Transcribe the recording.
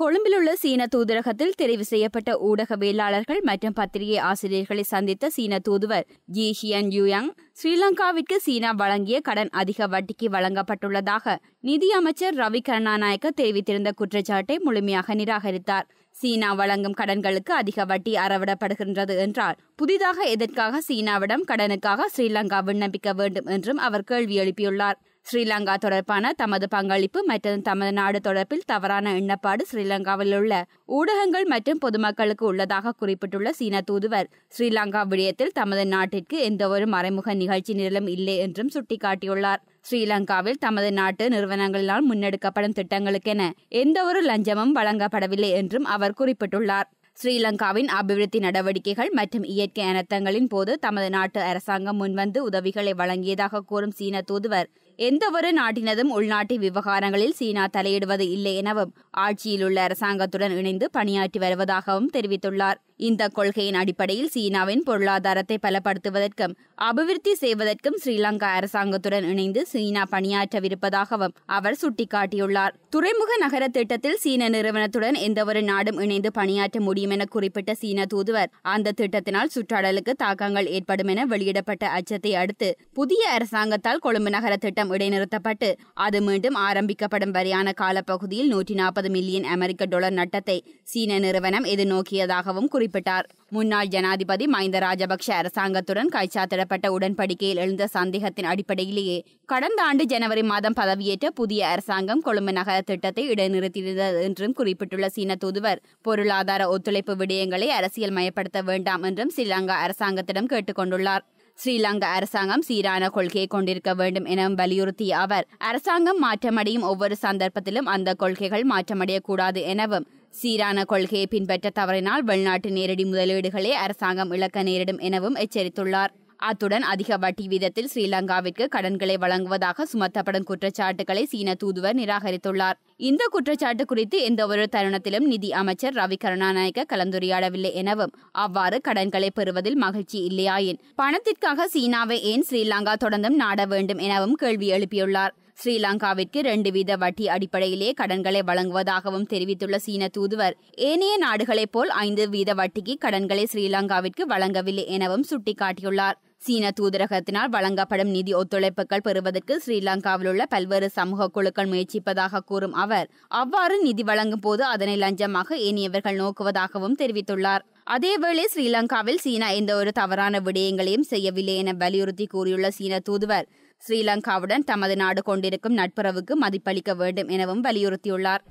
கொழும்பிலுள்ள சீன தூதரகத்தில் தெரிவு செய்யப்பட்ட ஊடகவியலாளர்கள் மற்றும் பத்திரிகை ஆசிரியர்களை சந்தித்த சீன தூதுவர் ஜி ஹியன் யூயாங் ஸ்ரீலங்காவிற்கு சீனா வழங்கிய கடன் அதிக வட்டிக்கு வழங்கப்பட்டுள்ளதாக நிதியமைச்சர் ரவி கருணாநாயக்க தெரிவித்திருந்த குற்றச்சாட்டை முழுமையாக நிராகரித்தார் சீனா வழங்கும் கடன்களுக்கு அதிக வட்டி அறவிடப்படுகின்றது என்றால் புதிதாக எதற்காக சீனாவிடம் கடனுக்காக ஸ்ரீலங்கா விண்ணப்பிக்க வேண்டும் என்றும் அவர் கேள்வி எழுப்பியுள்ளார் ஸ்ரீலங்கா தொடர்பான தமது பங்களிப்பு மற்றும் தமது நாடு தொடர்பில் தவறான எண்ணப்பாடு ஸ்ரீலங்காவில் உள்ள ஊடகங்கள் மற்றும் பொதுமக்களுக்கு உள்ளதாக குறிப்பிட்டுள்ள சீன தூதுவர் ஸ்ரீலங்கா விடயத்தில் தமது நாட்டிற்கு எந்தவொரு மறைமுக நிகழ்ச்சி நிரலும் இல்லை என்றும் சுட்டிக்காட்டியுள்ளார் ஸ்ரீலங்காவில் தமது நாட்டு நிறுவனங்களினால் முன்னெடுக்கப்படும் திட்டங்களுக்கென எந்தவொரு லஞ்சமும் வழங்கப்படவில்லை என்றும் அவர் குறிப்பிட்டுள்ளார் ஸ்ரீலங்காவின் அபிவிருத்தி நடவடிக்கைகள் மற்றும் இயற்கை அனர்த்தங்களின் போது தமது நாட்டு அரசாங்கம் முன்வந்து உதவிகளை வழங்கியதாக கூறும் சீன தூதுவர் எந்தவொரு நாட்டினதும் உள்நாட்டு விவகாரங்களில் சீனா தலையிடுவது இல்லை எனவும் ஆட்சியில் உள்ள அரசாங்கத்துடன் இணைந்து பணியாற்றி வருவதாகவும் தெரிவித்துள்ளார் இந்த கொள்கையின் அடிப்படையில் சீனாவின் பொருளாதாரத்தை பலப்படுத்துவதற்கும் அபிவிருத்தி செய்வதற்கும் ஸ்ரீலங்கா அரசாங்கத்துடன் இணைந்து சீனா பணியாற்றவிருப்பதாகவும் அவர் சுட்டிக்காட்டியுள்ளார் துறைமுக நகர திட்டத்தில் சீன நிறுவனத்துடன் எந்தவொரு நாடும் இணைந்து பணியாற்ற முடியும் என குறிப்பிட்ட சீன தூதுவர் அந்த திட்டத்தினால் சுற்றாடலுக்கு தாக்கங்கள் ஏற்படும் என வெளியிடப்பட்ட அச்சத்தை அடுத்து புதிய அரசாங்கத்தால் கொழும்பு நகர திட்டம் இடைநிறுத்தப்பட்டு அது மீண்டும் ஆரம்பிக்கப்படும் வரையான காலப்பகுதியில் நூற்றி நாற்பது மில்லியன் அமெரிக்க டாலர் நட்டத்தை சீன நிறுவனம் எதிர்நோக்கியதாகவும் குறிப்பிட்டார் முன்னாள் ஜனாதிபதி மஹிந்த ராஜபக்ஷ அரசாங்கத்துடன் கைச்சாத்திடப்பட்ட உடன்படிக்கையில் எழுந்த சந்தேகத்தின் அடிப்படையிலேயே கடந்த ஆண்டு ஜனவரி மாதம் பதவியேற்ற புதிய அரசாங்கம் கொழும்பு நகர திட்டத்தை இடைநிறுத்தியிருந்தது என்றும் குறிப்பிட்டுள்ள சீன தூதுவர் பொருளாதார ஒத்துழைப்பு விடயங்களை அரசியல் மயப்படுத்த வேண்டாம் என்றும் ஸ்ரீலங்கா அரசாங்கத்திடம் கேட்டுக்கொண்டுள்ளார் ஸ்ரீலங்கா அரசாங்கம் சீரான கொள்கையை கொண்டிருக்க வேண்டும் எனவும் வலியுறுத்திய அவர் அரசாங்கம் மாற்றமடையும் ஒவ்வொரு சந்தர்ப்பத்திலும் அந்த கொள்கைகள் மாற்றமடையக்கூடாது எனவும் சீரான கொள்கையை பின்பற்ற தவறினால் வெளிநாட்டு நேரடி முதலீடுகளை அரசாங்கம் இழக்க நேரிடும் எனவும் எச்சரித்துள்ளார் அத்துடன் அதிக வட்டி வீதத்தில் ஸ்ரீலங்காவிற்கு கடன்களை வழங்குவதாக சுமத்தப்படும் குற்றச்சாட்டுகளை சீன தூதுவர் நிராகரித்துள்ளார் இந்த குற்றச்சாட்டு குறித்து எந்த ஒரு தருணத்திலும் நிதி அமைச்சர் ரவி கருணாநாயக்க கலந்துரையாடவில்லை எனவும் அவ்வாறு கடன்களை பெறுவதில் மகிழ்ச்சி இல்லையாயின் பணத்திற்காக சீனாவை ஏன் ஸ்ரீலங்கா தொடர்ந்தும் நாட வேண்டும் எனவும் கேள்வி எழுப்பியுள்ளார் ஸ்ரீலங்காவிற்கு ரெண்டு வீத வட்டி அடிப்படையிலே கடன்களை வழங்குவதாகவும் தெரிவித்துள்ள சீன தூதுவர் ஏனைய நாடுகளைப் போல் ஐந்து வீத வட்டிக்கு கடன்களை ஸ்ரீலங்காவிற்கு வழங்கவில்லை எனவும் சுட்டிக்காட்டியுள்ளார் சீன தூதரகத்தினால் வழங்கப்படும் நிதி ஒத்துழைப்புகள் பெறுவதற்கு ஸ்ரீலங்காவில் உள்ள பல்வேறு சமூக குழுக்கள் முயற்சிப்பதாக கூறும் அவர் அவ்வாறு நிதி வழங்கும் போது அதனை லஞ்சமாக ஏனியவர்கள் நோக்குவதாகவும் தெரிவித்துள்ளார் அதேவேளை ஸ்ரீலங்காவில் சீனா எந்த ஒரு தவறான விடயங்களையும் செய்யவில்லை என வலியுறுத்தி கூறியுள்ள சீன தூதுவர் ஸ்ரீலங்காவுடன் தமது நாடு கொண்டிருக்கும் நட்புறவுக்கு மதிப்பளிக்க வேண்டும் எனவும் வலியுறுத்தியுள்ளார்